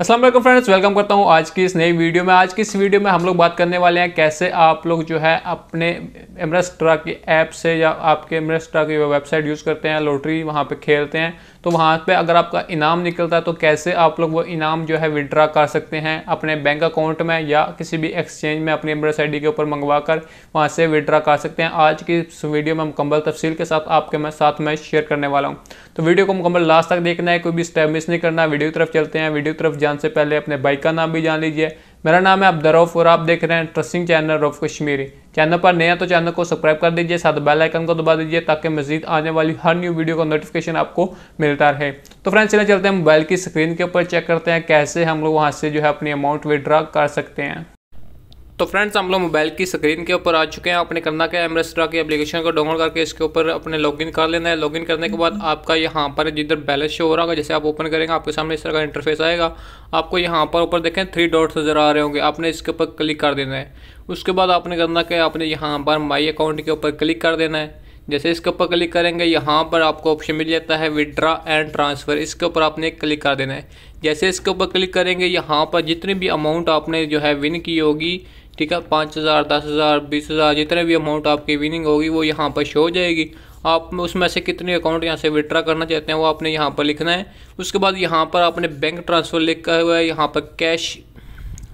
Aslam friends welcome करता हूँ आज की इस नई वीडियो में आज की इस वीडियो में हम लोग बात करने वाले हैं कैसे आप लोग जो है अपने एमरेस्ट्रा की ऐप से या आपके एमरेस्ट्रा की वेबसाइट यूज़ करते हैं लॉटरी वहाँ पे खेलते हैं तो वहाँ पे अगर आपका इनाम निकलता है तो कैसे आप लोग वो इनाम जो है विड्रा कर सकते हैं अपने बैंक अकाउंट में या किसी भी एक्सचेंज में अपनी एमरेस आई के ऊपर मंगवा कर वहाँ से विड्रा कर सकते हैं आज की इस वीडियो में मुकम्मल तफसील के साथ आपके मैं साथ में शेयर करने वाला हूँ तो वीडियो को मुकम्मल लास्ट तक देखना है कोई भी स्टेप मिस नहीं करना वीडियो की तरफ चलते हैं वीडियो की तरफ जान से पहले अपने बाइक का नाम भी जान लीजिए मेरा नाम है अब्दरौफ और आप देख रहे हैं trusting channel Rauf Kashmiri channel पर नया तो चैनल को सब्सक्राइब कर दीजिए साथ बेल आइकन को दबा दीजिए ताकि मजीद आने वाली हर न्यू वीडियो का नोटिफिकेशन आपको मिलता रहे तो फ्रेंड्स चले चलते हैं मोबाइल की स्क्रीन के ऊपर चेक करते हैं कैसे हम लोग वहाँ से जो है अपनी अमाउंट विदड्रा कर सकते हैं तो फ्रेंड्स हम लोग मोबाइल की स्क्रीन के ऊपर आ चुके हैं आपने करना क्या है एमरेस्ट्रा की एप्लीकेशन को डाउनलोड करके इसके ऊपर अपने लॉगिन कर लेना है लॉगिन करने के बाद हम्म। आपका यहाँ पर जिधर बैलेंस शो हो रहा होगा जैसे आप ओपन करेंगे आपके सामने इस तरह का इंटरफेस आएगा आपको यहाँ पर ऊपर देखें थ्री डॉट्स नज़र आ रहे होंगे आपने इसके ऊपर क्लिक कर देना है उसके बाद आपने करना क्या है आपने यहाँ पर माई अकाउंट के ऊपर क्लिक कर देना है जैसे इसके ऊपर क्लिक करेंगे यहाँ पर आपको ऑप्शन मिल जाता है विड्रा एंड ट्रांसफ़र इसके ऊपर आपने क्लिक कर देना है जैसे इसके ऊपर क्लिक करेंगे यहाँ पर जितनी भी अमाउंट आपने जो है विन की होगी ठीक है पाँच हज़ार दस हज़ार बीस हज़ार जितने भी अमाउंट आपकी विनिंग होगी वो यहाँ पर शो हो जाएगी आप उसमें से कितने अकाउंट यहाँ से विड्रा करना चाहते हैं वो आपने यहाँ पर लिखना है उसके बाद यहाँ पर आपने बैंक ट्रांसफ़र लिखा हुआ है यहाँ पर कैश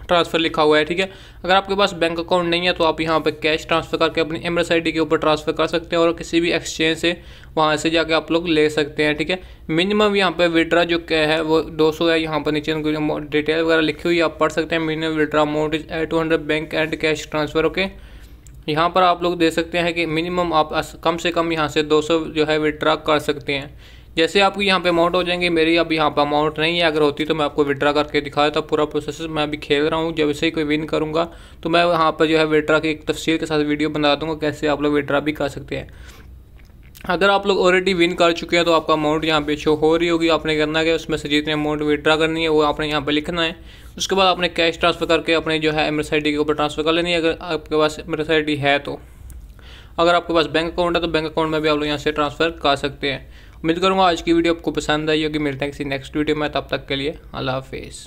ट्रांसफ़र लिखा हुआ है ठीक है अगर आपके पास बैंक अकाउंट नहीं है तो आप यहाँ पर कैश ट्रांसफ़र करके अपनी एमरस आई के ऊपर ट्रांसफ़र कर सकते हैं और किसी भी एक्सचेंज से वहाँ से जाके आप लोग ले सकते हैं ठीक है मिनिमम यहाँ पर विड्रा जो क्या है वो 200 है यहाँ पर नीचे डिटेल वगैरह लिखी हुई है आप पढ़ सकते हैं minimum withdraw amount is eight two bank and cash transfer okay यहाँ पर आप लोग दे सकते हैं कि मिनिमम आप कम से कम यहाँ से 200 जो है विड्रा कर सकते हैं जैसे आपको यहाँ पे अमाउंट हो जाएंगे मेरी अब यहाँ पे अमाउंट नहीं है अगर होती तो मैं आपको विड्रा करके दिखाया था पूरा प्रोसेस मैं अभी खेल रहा हूँ जब इसे कोई विन करूँगा तो मैं यहाँ पर जो है विड्रा की एक तफसील के साथ वीडियो बना दूँगा कैसे आप लोग विड्रा भी कर सकते हैं अगर आप लोग ऑलरेडी विन कर चुके हैं तो आपका अमाउंट यहाँ पे शो हो रही होगी आपने करना है उसमें से जितने अमाउंट विड्रा करनी है वो आपने यहाँ पे लिखना है उसके बाद आपने कैश ट्रांसफ़र करके अपने जो है एमरस के ऊपर ट्रांसफ़र कर लेनी है अगर आपके पास एमरस है तो अगर आपके पास बैंक अकाउंट है तो बैंक अकाउंट में भी आप लोग यहाँ से ट्रांसफ़र कर सकते हैं उम्मीद करूँगा आज की वीडियो आपको पसंद आई होगी मिलते हैं किसी नेक्स्ट वीडियो में तब तक के लिए अल्लाह हाफिज़